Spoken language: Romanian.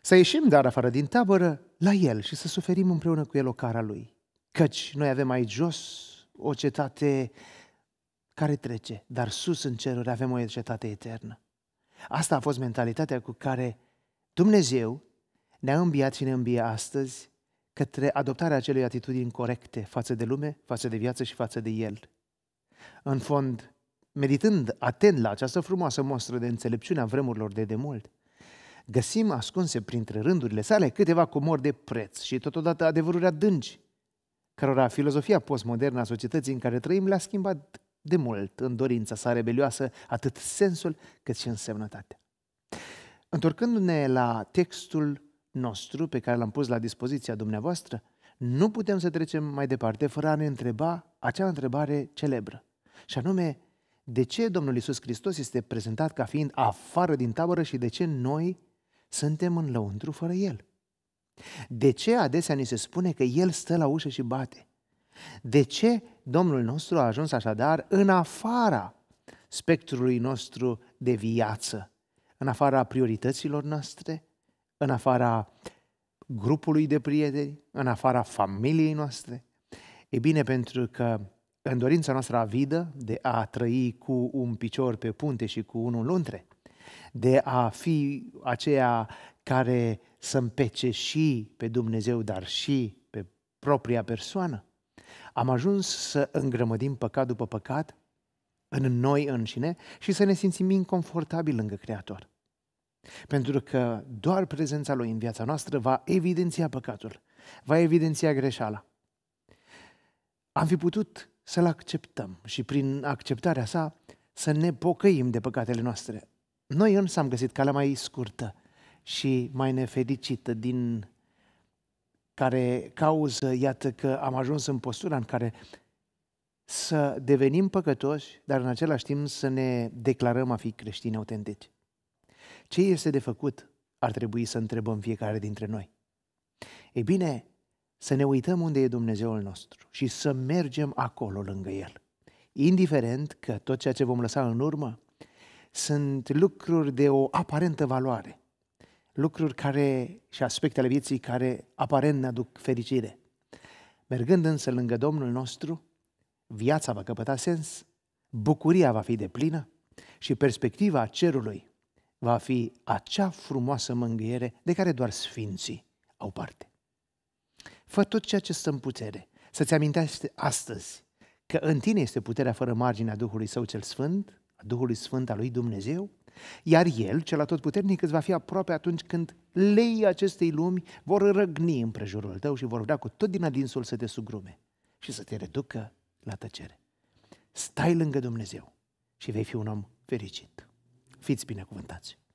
Să ieșim dar afară din tabără la el și să suferim împreună cu el o cara lui. Căci noi avem aici jos o cetate care trece, dar sus în ceruri avem o cetate eternă. Asta a fost mentalitatea cu care Dumnezeu ne-a îmbiat și ne îmbie astăzi către adoptarea acelei atitudini corecte față de lume, față de viață și față de El. În fond, meditând atent la această frumoasă mostră de înțelepciune a vremurilor de demult, găsim ascunse printre rândurile sale câteva comori de preț și totodată adevăruri adânci, cărora filozofia postmodernă a societății în care trăim le-a schimbat de mult în dorința sa rebelioasă atât sensul cât și însemnătatea. Întorcându-ne la textul nostru pe care l-am pus la dispoziția dumneavoastră, nu putem să trecem mai departe fără a ne întreba acea întrebare celebră, și anume, de ce Domnul Isus Hristos este prezentat ca fiind afară din tabără și de ce noi suntem în lăuntru fără El. De ce adesea ni se spune că El stă la ușă și bate? De ce Domnul nostru a ajuns așadar în afara spectrului nostru de viață, în afara priorităților noastre, în afara grupului de prieteni, în afara familiei noastre? E bine, pentru că în dorința noastră avidă de a trăi cu un picior pe punte și cu unul în luntre, de a fi aceea care să împece și pe Dumnezeu, dar și pe propria persoană. Am ajuns să îngrămădim păcat după păcat în noi înșine și să ne simțim inconfortabil lângă Creator. Pentru că doar prezența Lui în viața noastră va evidenția păcatul, va evidenția greșeala. Am fi putut să-L acceptăm și prin acceptarea sa să ne pocăim de păcatele noastre. Noi însă am găsit calea mai scurtă și mai nefericită din care cauză, iată că am ajuns în postura în care să devenim păcătoși, dar în același timp să ne declarăm a fi creștini autentici. Ce este de făcut? Ar trebui să întrebăm fiecare dintre noi. Ei bine, să ne uităm unde e Dumnezeul nostru și să mergem acolo lângă El. Indiferent că tot ceea ce vom lăsa în urmă sunt lucruri de o aparentă valoare, lucruri care și aspecte ale vieții care aparent ne aduc fericire. Mergând însă lângă Domnul nostru, viața va căpăta sens, bucuria va fi de plină și perspectiva cerului va fi acea frumoasă mângâiere de care doar sfinții au parte. Fă tot ceea ce stă în putere, să-ți amintești astăzi că în tine este puterea fără marginea Duhului Său cel Sfânt a Duhului Sfânt al lui Dumnezeu, iar El, cel atotputernic, îți va fi aproape atunci când leii acestei lumi vor răgni împrejurul tău și vor vrea cu tot din adinsul să te sugrume și să te reducă la tăcere. Stai lângă Dumnezeu și vei fi un om fericit. Fiți binecuvântați!